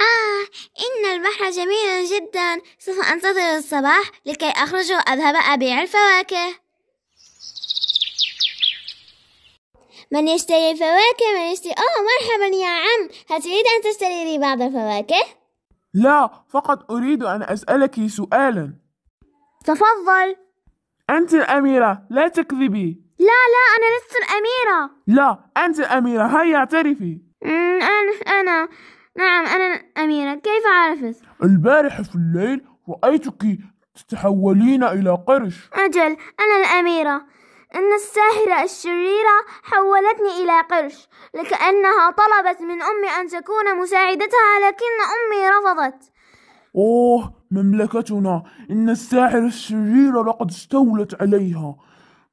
آه إن البحر جميل جدا سوف أنتظر الصباح لكي أخرج وأذهب أبيع الفواكه من يشتري الفواكه من يشتري أوه مرحبا يا عم هل تريد أن تشتري لي بعض الفواكه؟ لا فقط أريد أن أسألك سؤالا تفضل أنت الأميرة لا تكذبي لا لا أنا لست الأميرة لا أنت الأميرة هيا اعترفي أنا أنا نعم أنا أميرة كيف عرفت؟ البارحة في الليل رأيتك تتحولين إلى قرش أجل أنا الأميرة إن الساحرة الشريرة حولتني إلى قرش لكأنها طلبت من أمي أن تكون مساعدتها لكن أمي رفضت أوه مملكتنا إن الساحرة الشريرة لقد استولت عليها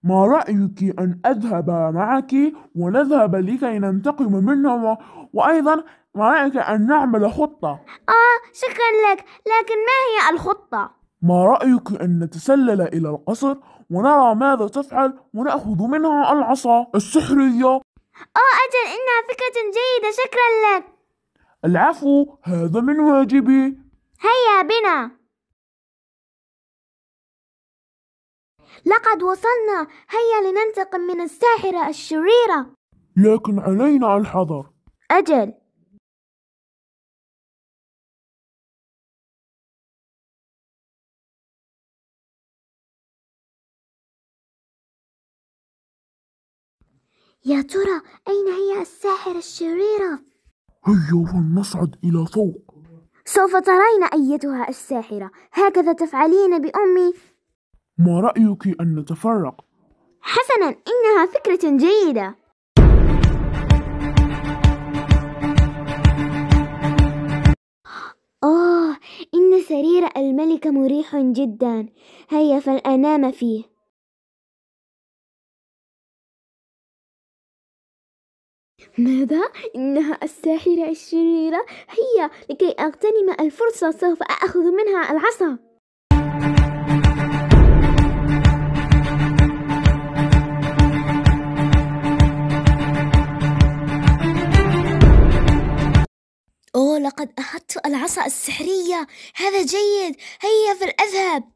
ما رأيك أن أذهب معك ونذهب لكي ننتقم منها وأيضا عليك أن نعمل خطة آه شكرا لك لكن ما هي الخطة؟ ما رأيك أن نتسلل إلى القصر ونرى ماذا تفعل ونأخذ منها العصا السحرية آه أجل إنها فكرة جيدة شكرا لك العفو هذا من واجبي هيا بنا لقد وصلنا هيا لننتقم من الساحرة الشريرة لكن علينا الحذر أجل يا ترى أين هي الساحرة الشريرة؟ هيا فلنصعد إلى فوق سوف ترين أيتها الساحرة هكذا تفعلين بأمي ما رأيك أن نتفرق؟ حسنا إنها فكرة جيدة آه إن سرير الملك مريح جدا هيا فلأنام فيه ماذا؟ إنها الساحرة الشريرة هي لكي أغتنم الفرصة سوف أخذ منها العصا أوه لقد أخذت العصا السحرية هذا جيد هيا فلأذهب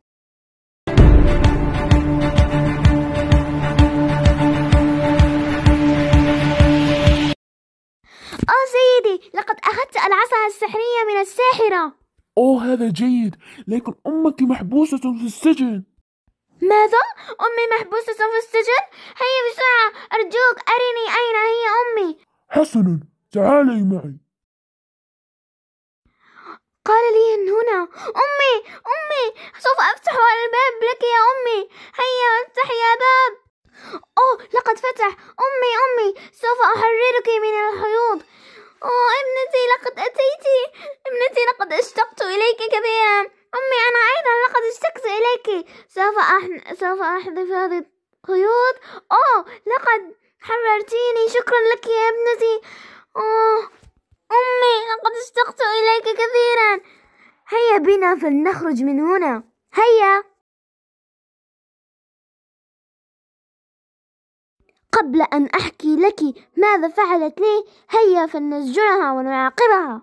سيدي لقد أخذت العصا السحرية من الساحرة أوه هذا جيد لكن أمك محبوسة في السجن ماذا؟ أمي محبوسة في السجن؟ هيا بسرعة أرجوك أرني أين هي أمي حسنا تعالي معي قال لي من هنا أمي أمي سوف أفتح الباب لك يا أمي هيا افتح يا باب أوه لقد فتح أمي أمي سوف أحررك من الحيوض أوه ابنتي لقد أتيت ابنتي لقد اشتقت إليك كثيرا أمي أنا أيضا لقد اشتقت إليك سوف أحن... سوف أحذف هذه القيود أوه لقد حررتيني شكرا لك يا ابنتي أوه أمي لقد اشتقت إليك كثيرا هيا بنا فلنخرج من هنا هيا قبل أن أحكي لك ماذا فعلت لي هيا فلنسجنها ونعاقبها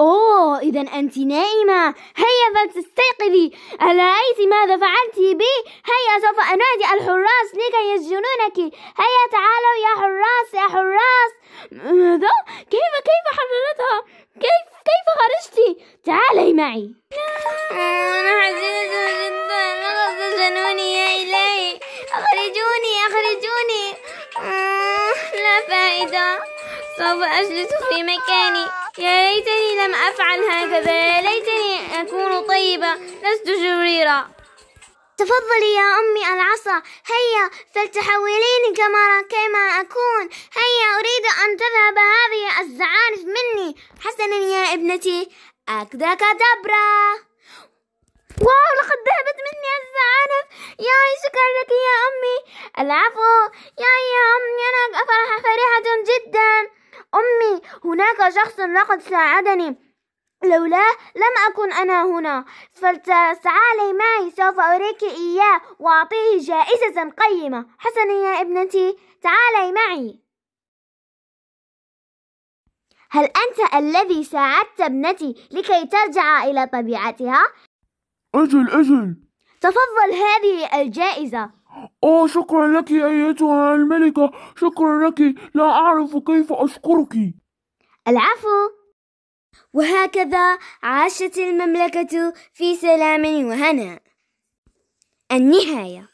أوه إذا أنت نائمة هيا فلتستيقظي ألرأيت ماذا فعلت بي هيا سوف أنادي الحراس لكي يسجنونك هيا تعالوا يا حراس يا حراس ماذا كيف كيف حررتها كيف كيف خرجت تعالي معي بعيدا سوف أجلس في مكاني يا ليتني لم أفعل هكذا يا ليتني أكون طيبة لست شريرة تفضلي يا أمي العصا هيا فلتحوليني كما كما أكون هيا أريد أن تذهب هذه الزعانف مني حسنا يا ابنتي أكدك دبرة واو لقد ذهبت مني الزعانف يا شكرا لك يا أمي العفو يا يا أمي أنا أفرح فرحة هناك شخص لقد ساعدني لولاه لم أكن أنا هنا فلتعالي معي سوف أريك إياه وأعطيه جائزة قيمة حسنا يا ابنتي تعالي معي هل أنت الذي ساعدت ابنتي لكي ترجع إلى طبيعتها؟ أجل أجل تفضل هذه الجائزة أوه شكرا لك أيتها الملكة شكرا لك لا أعرف كيف أشكرك العفو وهكذا عاشت المملكة في سلام وهناء النهايه